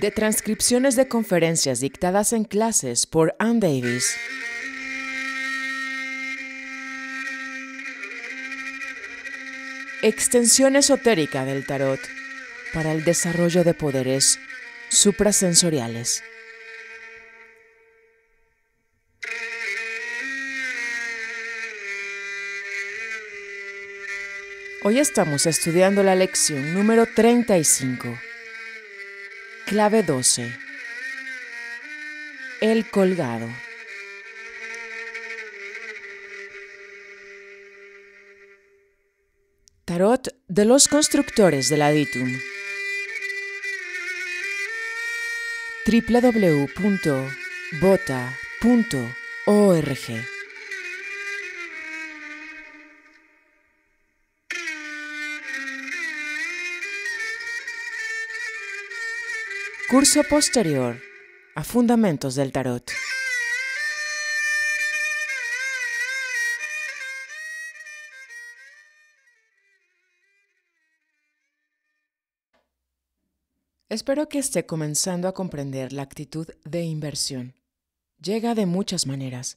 de transcripciones de conferencias dictadas en clases por Ann Davis. Extensión esotérica del tarot para el desarrollo de poderes suprasensoriales. Hoy estamos estudiando la lección número 35. Clave 12. El colgado. Tarot de los constructores de la DITUM. www.bota.org Curso posterior a Fundamentos del Tarot. Espero que esté comenzando a comprender la actitud de inversión. Llega de muchas maneras.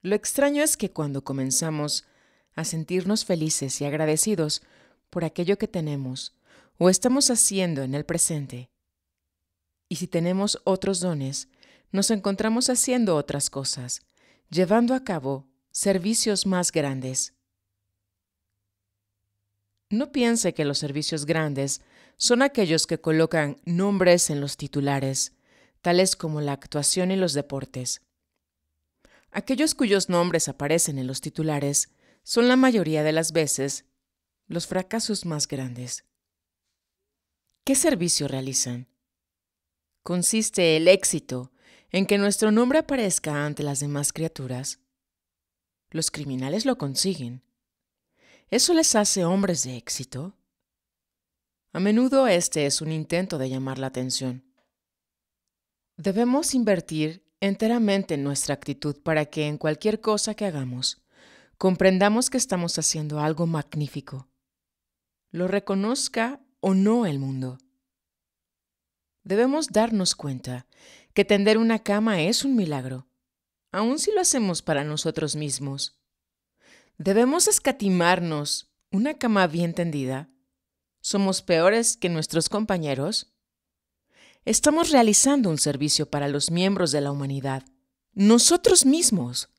Lo extraño es que cuando comenzamos a sentirnos felices y agradecidos por aquello que tenemos o estamos haciendo en el presente, y si tenemos otros dones, nos encontramos haciendo otras cosas, llevando a cabo servicios más grandes. No piense que los servicios grandes son aquellos que colocan nombres en los titulares, tales como la actuación y los deportes. Aquellos cuyos nombres aparecen en los titulares son la mayoría de las veces los fracasos más grandes. ¿Qué servicio realizan? consiste el éxito en que nuestro nombre aparezca ante las demás criaturas. Los criminales lo consiguen. ¿Eso les hace hombres de éxito? A menudo este es un intento de llamar la atención. Debemos invertir enteramente en nuestra actitud para que en cualquier cosa que hagamos comprendamos que estamos haciendo algo magnífico. Lo reconozca o no el mundo. Debemos darnos cuenta que tender una cama es un milagro, aun si lo hacemos para nosotros mismos. Debemos escatimarnos una cama bien tendida. ¿Somos peores que nuestros compañeros? Estamos realizando un servicio para los miembros de la humanidad, nosotros mismos.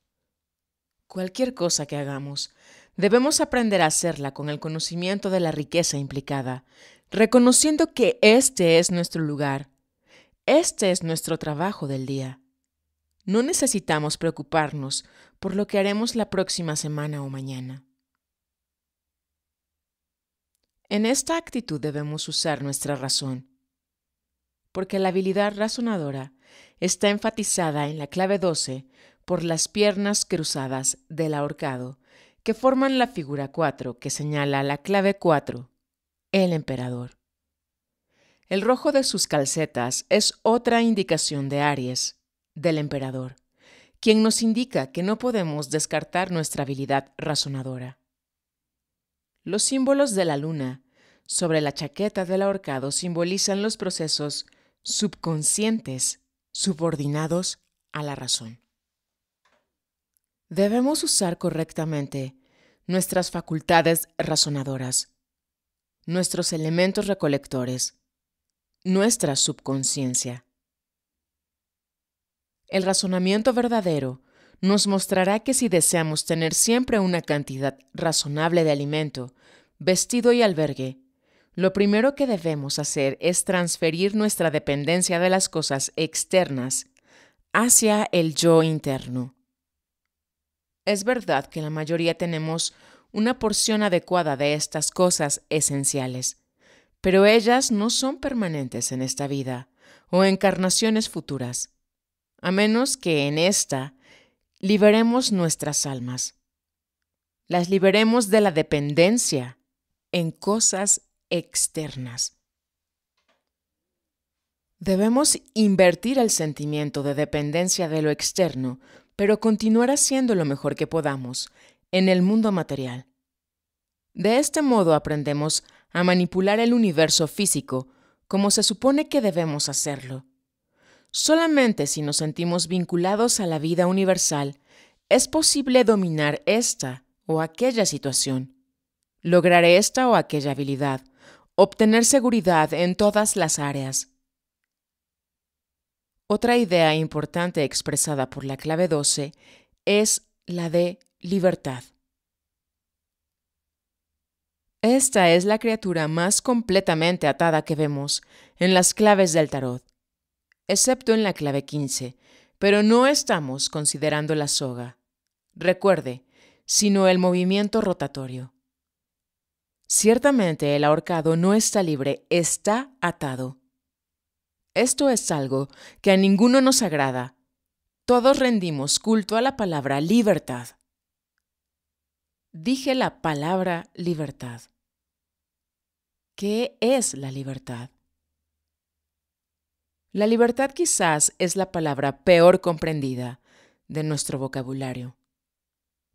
Cualquier cosa que hagamos, debemos aprender a hacerla con el conocimiento de la riqueza implicada reconociendo que este es nuestro lugar, este es nuestro trabajo del día. No necesitamos preocuparnos por lo que haremos la próxima semana o mañana. En esta actitud debemos usar nuestra razón, porque la habilidad razonadora está enfatizada en la clave 12 por las piernas cruzadas del ahorcado, que forman la figura 4 que señala la clave 4 el emperador. El rojo de sus calcetas es otra indicación de Aries, del emperador, quien nos indica que no podemos descartar nuestra habilidad razonadora. Los símbolos de la luna sobre la chaqueta del ahorcado simbolizan los procesos subconscientes subordinados a la razón. Debemos usar correctamente nuestras facultades razonadoras nuestros elementos recolectores, nuestra subconsciencia. El razonamiento verdadero nos mostrará que si deseamos tener siempre una cantidad razonable de alimento, vestido y albergue, lo primero que debemos hacer es transferir nuestra dependencia de las cosas externas hacia el yo interno. Es verdad que la mayoría tenemos una porción adecuada de estas cosas esenciales, pero ellas no son permanentes en esta vida o encarnaciones futuras, a menos que en esta liberemos nuestras almas. Las liberemos de la dependencia en cosas externas. Debemos invertir el sentimiento de dependencia de lo externo, pero continuar haciendo lo mejor que podamos, en el mundo material. De este modo aprendemos a manipular el universo físico como se supone que debemos hacerlo. Solamente si nos sentimos vinculados a la vida universal es posible dominar esta o aquella situación, lograr esta o aquella habilidad, obtener seguridad en todas las áreas. Otra idea importante expresada por la clave 12 es la de libertad. Esta es la criatura más completamente atada que vemos en las claves del tarot, excepto en la clave 15, pero no estamos considerando la soga, recuerde, sino el movimiento rotatorio. Ciertamente el ahorcado no está libre, está atado. Esto es algo que a ninguno nos agrada. Todos rendimos culto a la palabra libertad dije la palabra libertad. ¿Qué es la libertad? La libertad quizás es la palabra peor comprendida de nuestro vocabulario,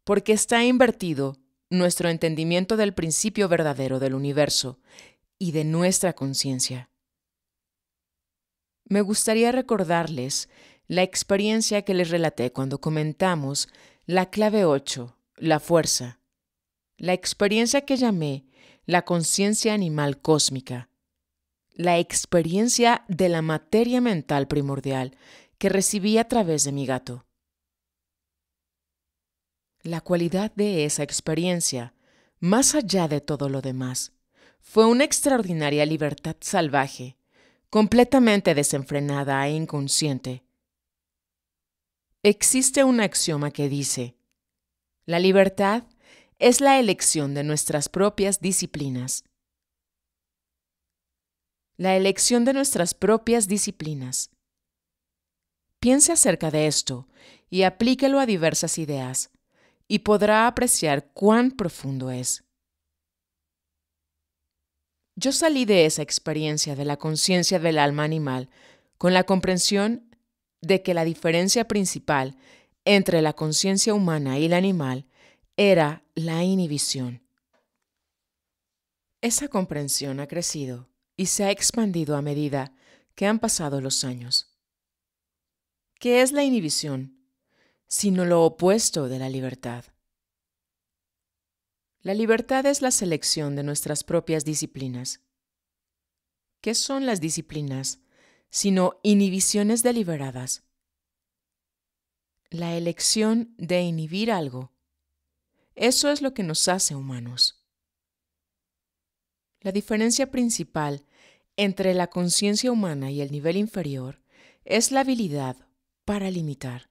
porque está invertido nuestro entendimiento del principio verdadero del universo y de nuestra conciencia. Me gustaría recordarles la experiencia que les relaté cuando comentamos la clave 8, la fuerza, la experiencia que llamé la conciencia animal cósmica, la experiencia de la materia mental primordial que recibí a través de mi gato. La cualidad de esa experiencia, más allá de todo lo demás, fue una extraordinaria libertad salvaje, completamente desenfrenada e inconsciente. Existe un axioma que dice, la libertad es la elección de nuestras propias disciplinas. La elección de nuestras propias disciplinas. Piense acerca de esto y aplíquelo a diversas ideas, y podrá apreciar cuán profundo es. Yo salí de esa experiencia de la conciencia del alma animal con la comprensión de que la diferencia principal entre la conciencia humana y la animal era la inhibición. Esa comprensión ha crecido y se ha expandido a medida que han pasado los años. ¿Qué es la inhibición? Sino lo opuesto de la libertad. La libertad es la selección de nuestras propias disciplinas. ¿Qué son las disciplinas? Sino inhibiciones deliberadas. La elección de inhibir algo eso es lo que nos hace humanos. La diferencia principal entre la conciencia humana y el nivel inferior es la habilidad para limitar,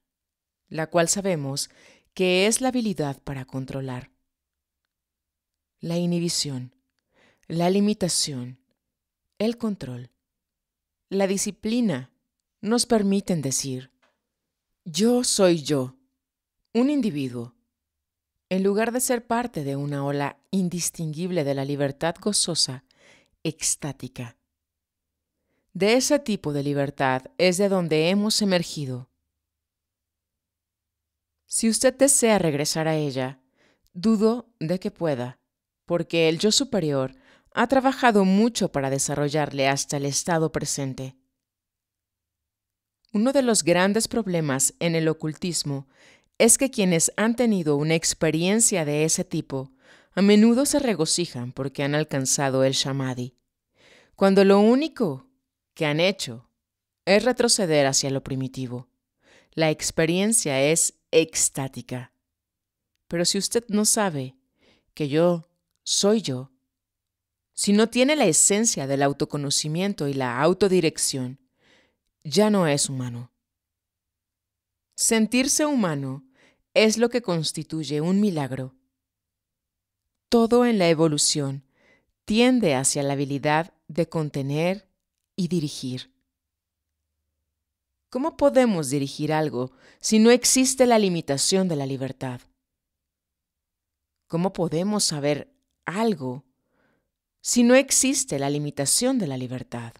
la cual sabemos que es la habilidad para controlar. La inhibición, la limitación, el control, la disciplina nos permiten decir, yo soy yo, un individuo, en lugar de ser parte de una ola indistinguible de la libertad gozosa, extática. De ese tipo de libertad es de donde hemos emergido. Si usted desea regresar a ella, dudo de que pueda, porque el yo superior ha trabajado mucho para desarrollarle hasta el estado presente. Uno de los grandes problemas en el ocultismo es que quienes han tenido una experiencia de ese tipo a menudo se regocijan porque han alcanzado el shamadi, cuando lo único que han hecho es retroceder hacia lo primitivo. La experiencia es extática. Pero si usted no sabe que yo soy yo, si no tiene la esencia del autoconocimiento y la autodirección, ya no es humano. Sentirse humano es lo que constituye un milagro. Todo en la evolución tiende hacia la habilidad de contener y dirigir. ¿Cómo podemos dirigir algo si no existe la limitación de la libertad? ¿Cómo podemos saber algo si no existe la limitación de la libertad?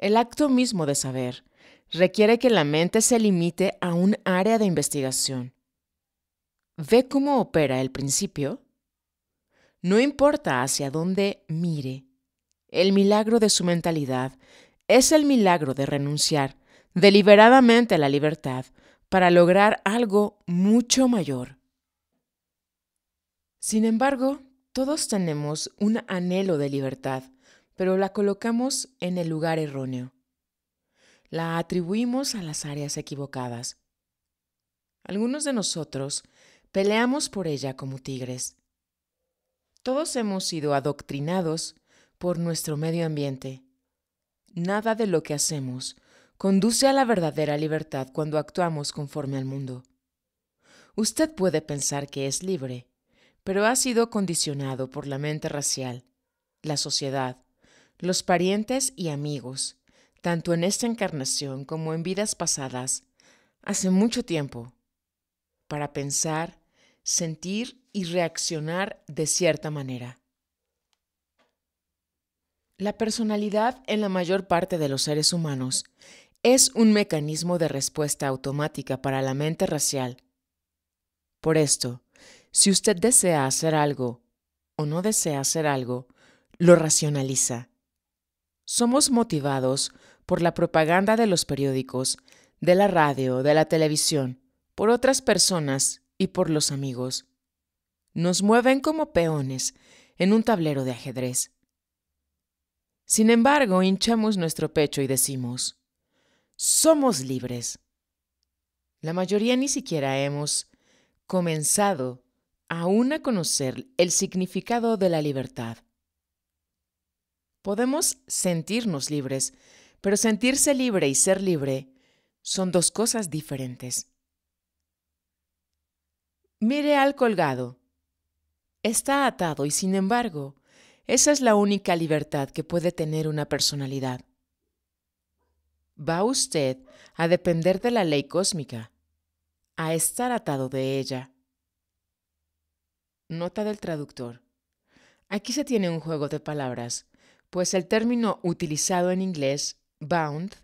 El acto mismo de saber requiere que la mente se limite a un área de investigación. ¿Ve cómo opera el principio? No importa hacia dónde mire, el milagro de su mentalidad es el milagro de renunciar deliberadamente a la libertad para lograr algo mucho mayor. Sin embargo, todos tenemos un anhelo de libertad pero la colocamos en el lugar erróneo. La atribuimos a las áreas equivocadas. Algunos de nosotros peleamos por ella como tigres. Todos hemos sido adoctrinados por nuestro medio ambiente. Nada de lo que hacemos conduce a la verdadera libertad cuando actuamos conforme al mundo. Usted puede pensar que es libre, pero ha sido condicionado por la mente racial, la sociedad, los parientes y amigos, tanto en esta encarnación como en vidas pasadas, hace mucho tiempo, para pensar, sentir y reaccionar de cierta manera. La personalidad en la mayor parte de los seres humanos es un mecanismo de respuesta automática para la mente racial. Por esto, si usted desea hacer algo o no desea hacer algo, lo racionaliza somos motivados por la propaganda de los periódicos, de la radio, de la televisión, por otras personas y por los amigos. Nos mueven como peones en un tablero de ajedrez. Sin embargo, hinchamos nuestro pecho y decimos, somos libres. La mayoría ni siquiera hemos comenzado aún a conocer el significado de la libertad. Podemos sentirnos libres, pero sentirse libre y ser libre son dos cosas diferentes. Mire al colgado. Está atado y sin embargo, esa es la única libertad que puede tener una personalidad. Va usted a depender de la ley cósmica, a estar atado de ella. Nota del traductor. Aquí se tiene un juego de palabras pues el término utilizado en inglés, bound,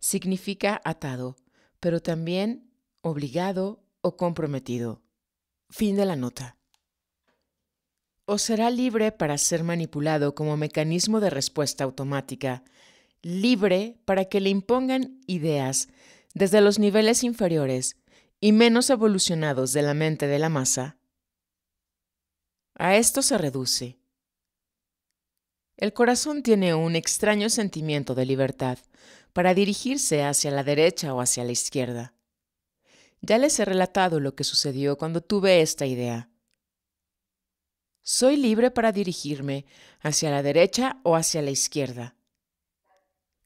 significa atado, pero también obligado o comprometido. Fin de la nota. O será libre para ser manipulado como mecanismo de respuesta automática, libre para que le impongan ideas desde los niveles inferiores y menos evolucionados de la mente de la masa. A esto se reduce el corazón tiene un extraño sentimiento de libertad para dirigirse hacia la derecha o hacia la izquierda. Ya les he relatado lo que sucedió cuando tuve esta idea. Soy libre para dirigirme hacia la derecha o hacia la izquierda.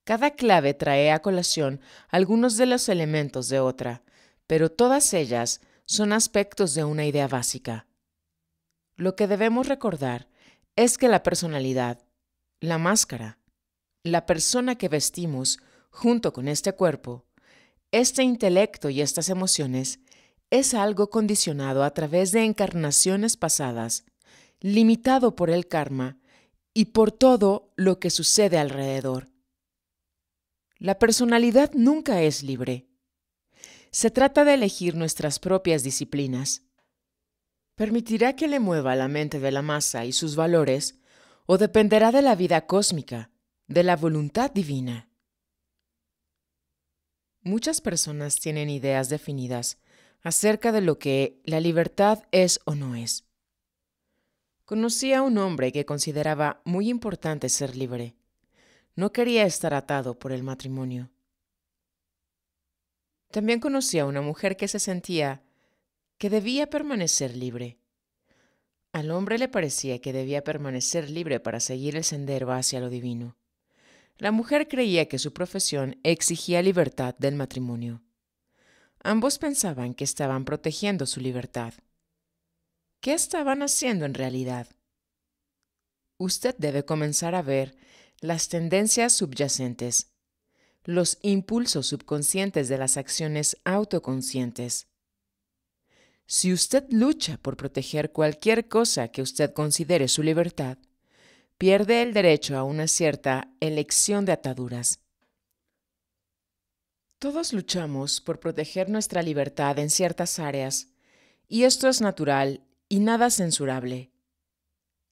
Cada clave trae a colación algunos de los elementos de otra, pero todas ellas son aspectos de una idea básica. Lo que debemos recordar es que la personalidad la máscara, la persona que vestimos junto con este cuerpo, este intelecto y estas emociones, es algo condicionado a través de encarnaciones pasadas, limitado por el karma y por todo lo que sucede alrededor. La personalidad nunca es libre. Se trata de elegir nuestras propias disciplinas. Permitirá que le mueva la mente de la masa y sus valores o dependerá de la vida cósmica, de la voluntad divina. Muchas personas tienen ideas definidas acerca de lo que la libertad es o no es. Conocí a un hombre que consideraba muy importante ser libre. No quería estar atado por el matrimonio. También conocí a una mujer que se sentía que debía permanecer libre. Al hombre le parecía que debía permanecer libre para seguir el sendero hacia lo divino. La mujer creía que su profesión exigía libertad del matrimonio. Ambos pensaban que estaban protegiendo su libertad. ¿Qué estaban haciendo en realidad? Usted debe comenzar a ver las tendencias subyacentes, los impulsos subconscientes de las acciones autoconscientes, si usted lucha por proteger cualquier cosa que usted considere su libertad, pierde el derecho a una cierta elección de ataduras. Todos luchamos por proteger nuestra libertad en ciertas áreas, y esto es natural y nada censurable.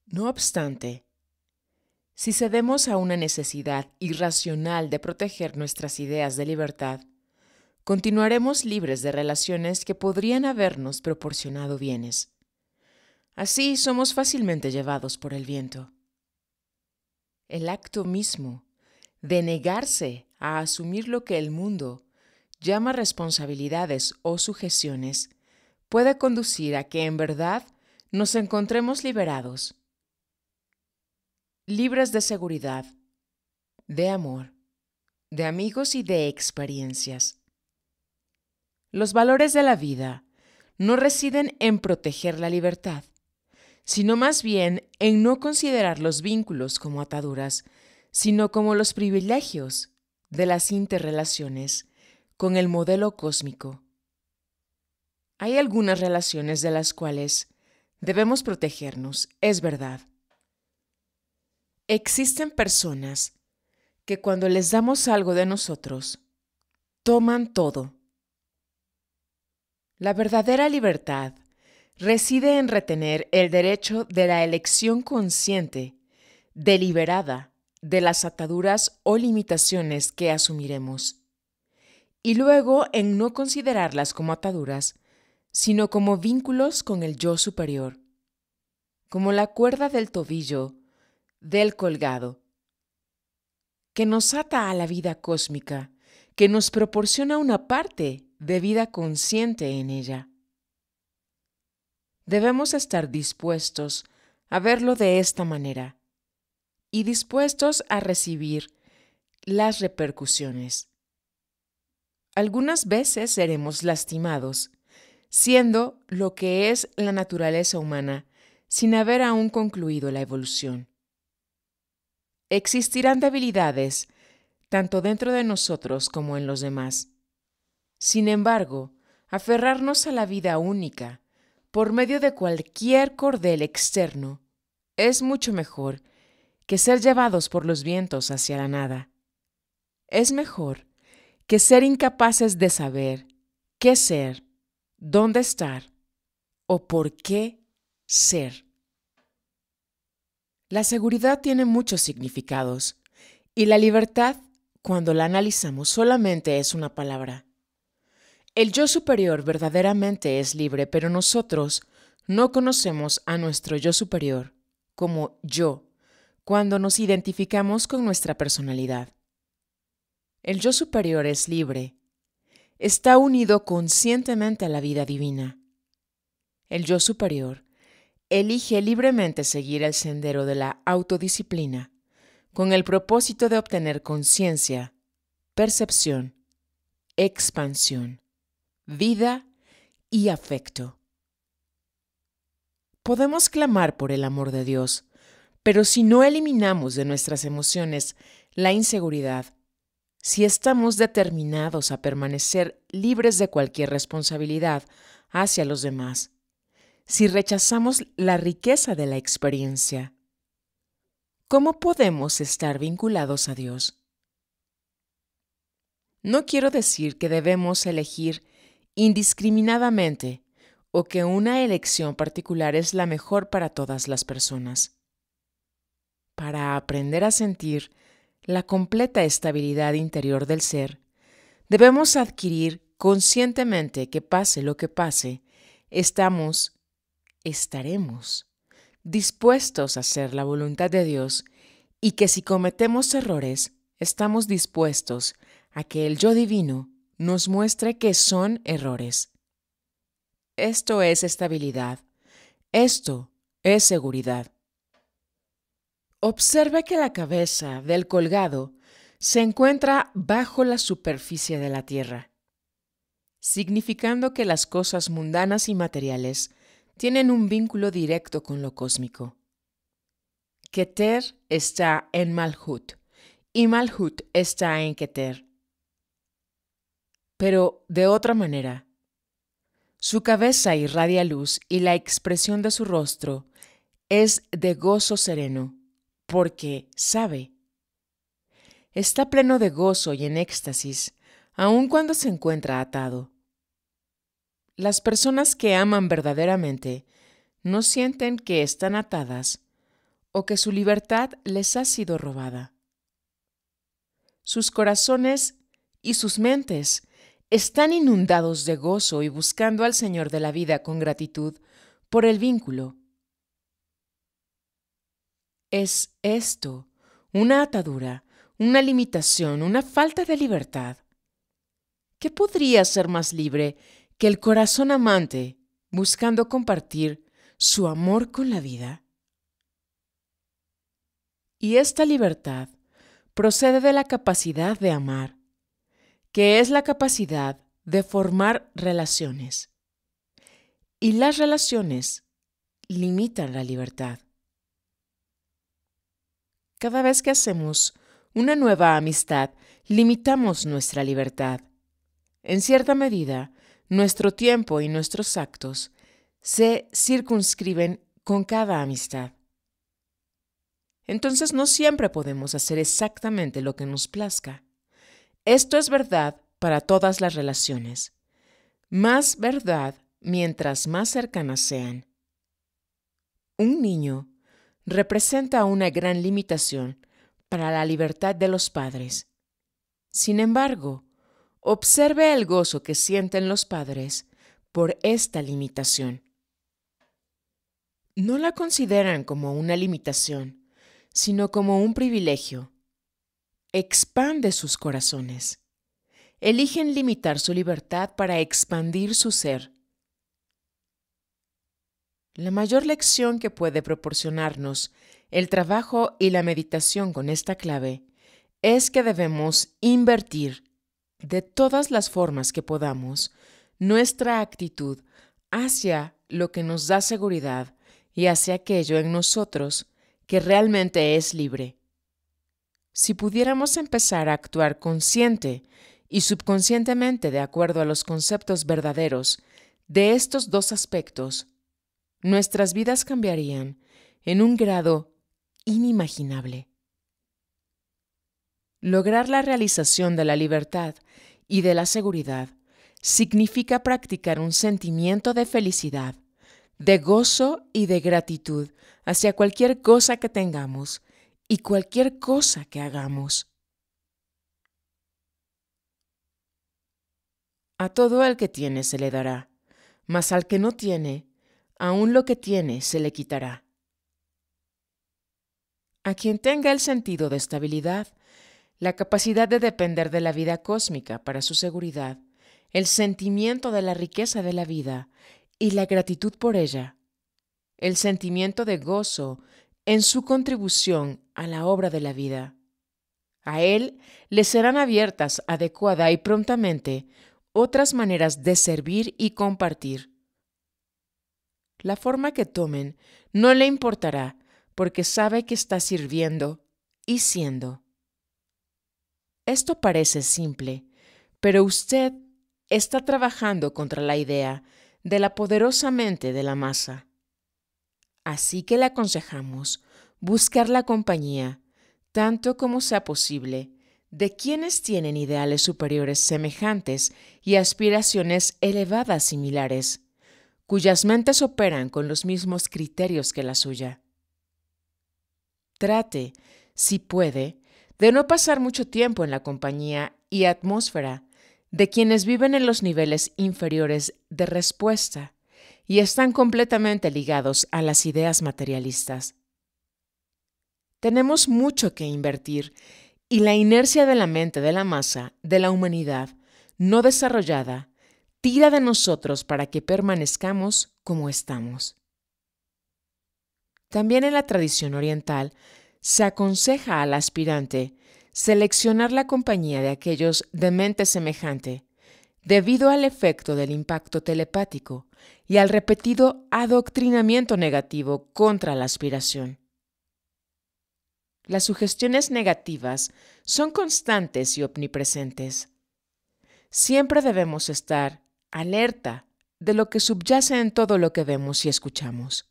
No obstante, si cedemos a una necesidad irracional de proteger nuestras ideas de libertad, continuaremos libres de relaciones que podrían habernos proporcionado bienes. Así somos fácilmente llevados por el viento. El acto mismo de negarse a asumir lo que el mundo llama responsabilidades o sujeciones puede conducir a que en verdad nos encontremos liberados, libres de seguridad, de amor, de amigos y de experiencias. Los valores de la vida no residen en proteger la libertad, sino más bien en no considerar los vínculos como ataduras, sino como los privilegios de las interrelaciones con el modelo cósmico. Hay algunas relaciones de las cuales debemos protegernos, es verdad. Existen personas que cuando les damos algo de nosotros, toman todo la verdadera libertad reside en retener el derecho de la elección consciente, deliberada, de las ataduras o limitaciones que asumiremos, y luego en no considerarlas como ataduras, sino como vínculos con el yo superior, como la cuerda del tobillo, del colgado, que nos ata a la vida cósmica, que nos proporciona una parte de vida consciente en ella. Debemos estar dispuestos a verlo de esta manera y dispuestos a recibir las repercusiones. Algunas veces seremos lastimados, siendo lo que es la naturaleza humana, sin haber aún concluido la evolución. Existirán debilidades, tanto dentro de nosotros como en los demás. Sin embargo, aferrarnos a la vida única, por medio de cualquier cordel externo, es mucho mejor que ser llevados por los vientos hacia la nada. Es mejor que ser incapaces de saber qué ser, dónde estar o por qué ser. La seguridad tiene muchos significados y la libertad, cuando la analizamos, solamente es una palabra. El yo superior verdaderamente es libre, pero nosotros no conocemos a nuestro yo superior como yo cuando nos identificamos con nuestra personalidad. El yo superior es libre. Está unido conscientemente a la vida divina. El yo superior elige libremente seguir el sendero de la autodisciplina con el propósito de obtener conciencia, percepción, expansión vida y afecto. Podemos clamar por el amor de Dios, pero si no eliminamos de nuestras emociones la inseguridad, si estamos determinados a permanecer libres de cualquier responsabilidad hacia los demás, si rechazamos la riqueza de la experiencia, ¿cómo podemos estar vinculados a Dios? No quiero decir que debemos elegir indiscriminadamente o que una elección particular es la mejor para todas las personas. Para aprender a sentir la completa estabilidad interior del ser, debemos adquirir conscientemente que pase lo que pase, estamos, estaremos dispuestos a hacer la voluntad de Dios y que si cometemos errores, estamos dispuestos a que el yo divino nos muestra que son errores. Esto es estabilidad. Esto es seguridad. Observe que la cabeza del colgado se encuentra bajo la superficie de la tierra, significando que las cosas mundanas y materiales tienen un vínculo directo con lo cósmico. Keter está en Malhut y Malhut está en Keter pero de otra manera. Su cabeza irradia luz y la expresión de su rostro es de gozo sereno, porque sabe. Está pleno de gozo y en éxtasis, aun cuando se encuentra atado. Las personas que aman verdaderamente no sienten que están atadas o que su libertad les ha sido robada. Sus corazones y sus mentes están inundados de gozo y buscando al Señor de la vida con gratitud por el vínculo. Es esto una atadura, una limitación, una falta de libertad. ¿Qué podría ser más libre que el corazón amante buscando compartir su amor con la vida? Y esta libertad procede de la capacidad de amar que es la capacidad de formar relaciones. Y las relaciones limitan la libertad. Cada vez que hacemos una nueva amistad, limitamos nuestra libertad. En cierta medida, nuestro tiempo y nuestros actos se circunscriben con cada amistad. Entonces no siempre podemos hacer exactamente lo que nos plazca. Esto es verdad para todas las relaciones. Más verdad mientras más cercanas sean. Un niño representa una gran limitación para la libertad de los padres. Sin embargo, observe el gozo que sienten los padres por esta limitación. No la consideran como una limitación, sino como un privilegio expande sus corazones. Eligen limitar su libertad para expandir su ser. La mayor lección que puede proporcionarnos el trabajo y la meditación con esta clave es que debemos invertir de todas las formas que podamos nuestra actitud hacia lo que nos da seguridad y hacia aquello en nosotros que realmente es libre si pudiéramos empezar a actuar consciente y subconscientemente de acuerdo a los conceptos verdaderos de estos dos aspectos, nuestras vidas cambiarían en un grado inimaginable. Lograr la realización de la libertad y de la seguridad significa practicar un sentimiento de felicidad, de gozo y de gratitud hacia cualquier cosa que tengamos y cualquier cosa que hagamos. A todo el que tiene se le dará, mas al que no tiene, aun lo que tiene se le quitará. A quien tenga el sentido de estabilidad, la capacidad de depender de la vida cósmica para su seguridad, el sentimiento de la riqueza de la vida y la gratitud por ella, el sentimiento de gozo en su contribución a la obra de la vida. A él le serán abiertas adecuada y prontamente otras maneras de servir y compartir. La forma que tomen no le importará porque sabe que está sirviendo y siendo. Esto parece simple, pero usted está trabajando contra la idea de la poderosa mente de la masa. Así que le aconsejamos buscar la compañía, tanto como sea posible, de quienes tienen ideales superiores semejantes y aspiraciones elevadas similares, cuyas mentes operan con los mismos criterios que la suya. Trate, si puede, de no pasar mucho tiempo en la compañía y atmósfera de quienes viven en los niveles inferiores de respuesta, y están completamente ligados a las ideas materialistas. Tenemos mucho que invertir y la inercia de la mente de la masa, de la humanidad, no desarrollada, tira de nosotros para que permanezcamos como estamos. También en la tradición oriental se aconseja al aspirante seleccionar la compañía de aquellos de mente semejante Debido al efecto del impacto telepático y al repetido adoctrinamiento negativo contra la aspiración. Las sugestiones negativas son constantes y omnipresentes. Siempre debemos estar alerta de lo que subyace en todo lo que vemos y escuchamos.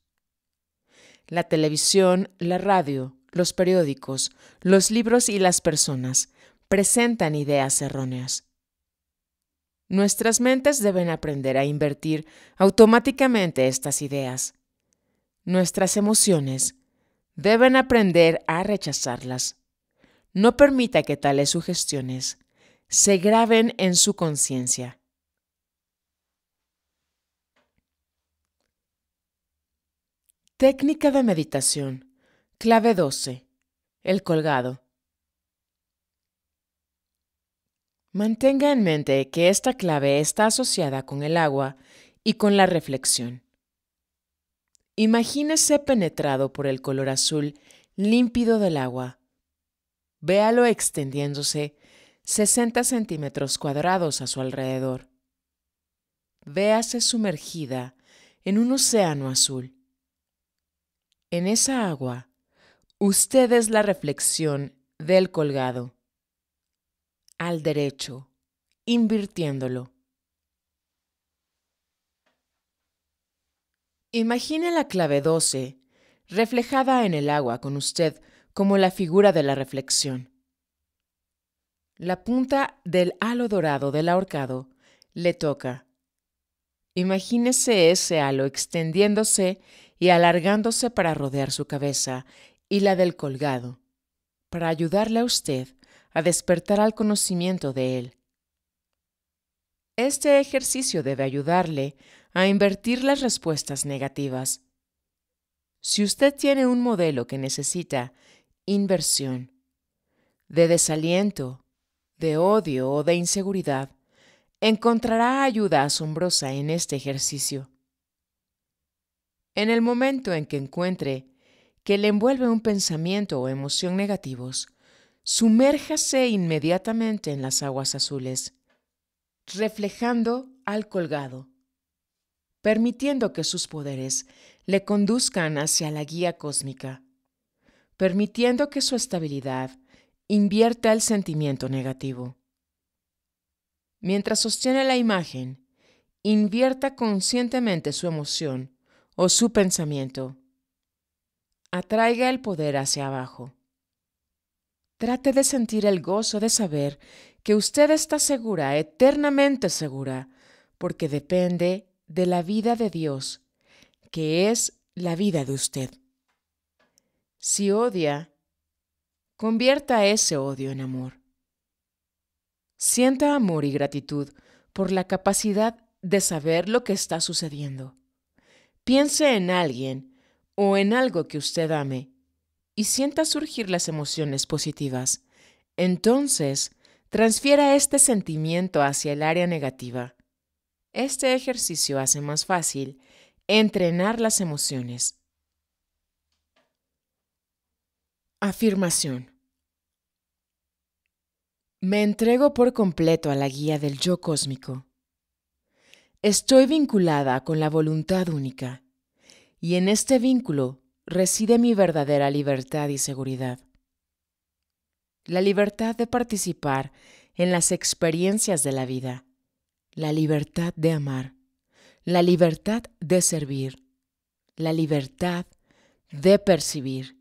La televisión, la radio, los periódicos, los libros y las personas presentan ideas erróneas. Nuestras mentes deben aprender a invertir automáticamente estas ideas. Nuestras emociones deben aprender a rechazarlas. No permita que tales sugestiones se graben en su conciencia. Técnica de meditación. Clave 12. El colgado. Mantenga en mente que esta clave está asociada con el agua y con la reflexión. Imagínese penetrado por el color azul límpido del agua. Véalo extendiéndose 60 centímetros cuadrados a su alrededor. Véase sumergida en un océano azul. En esa agua, usted es la reflexión del colgado al derecho, invirtiéndolo. Imagine la clave 12 reflejada en el agua con usted como la figura de la reflexión. La punta del halo dorado del ahorcado le toca. Imagínese ese halo extendiéndose y alargándose para rodear su cabeza y la del colgado, para ayudarle a usted a despertar al conocimiento de Él. Este ejercicio debe ayudarle a invertir las respuestas negativas. Si usted tiene un modelo que necesita inversión, de desaliento, de odio o de inseguridad, encontrará ayuda asombrosa en este ejercicio. En el momento en que encuentre que le envuelve un pensamiento o emoción negativos, Sumérjase inmediatamente en las aguas azules, reflejando al colgado, permitiendo que sus poderes le conduzcan hacia la guía cósmica, permitiendo que su estabilidad invierta el sentimiento negativo. Mientras sostiene la imagen, invierta conscientemente su emoción o su pensamiento. Atraiga el poder hacia abajo Trate de sentir el gozo de saber que usted está segura, eternamente segura, porque depende de la vida de Dios, que es la vida de usted. Si odia, convierta ese odio en amor. Sienta amor y gratitud por la capacidad de saber lo que está sucediendo. Piense en alguien o en algo que usted ame y sienta surgir las emociones positivas. Entonces, transfiera este sentimiento hacia el área negativa. Este ejercicio hace más fácil entrenar las emociones. Afirmación. Me entrego por completo a la guía del yo cósmico. Estoy vinculada con la voluntad única, y en este vínculo reside mi verdadera libertad y seguridad. La libertad de participar en las experiencias de la vida, la libertad de amar, la libertad de servir, la libertad de percibir.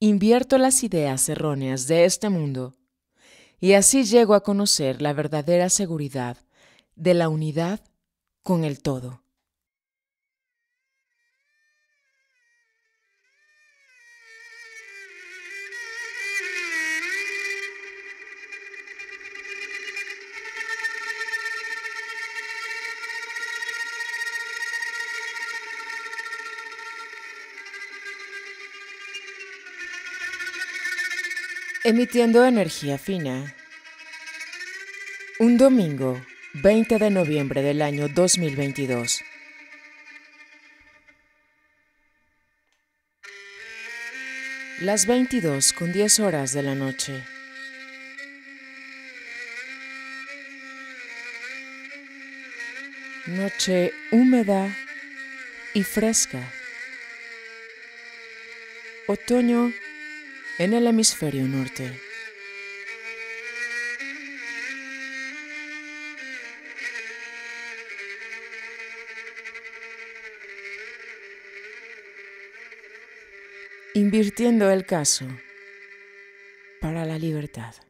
Invierto las ideas erróneas de este mundo y así llego a conocer la verdadera seguridad de la unidad con el todo. emitiendo energía fina. Un domingo, 20 de noviembre del año 2022. Las 22 con 10 horas de la noche. Noche húmeda y fresca. Otoño en el hemisferio norte. Invirtiendo el caso para la libertad.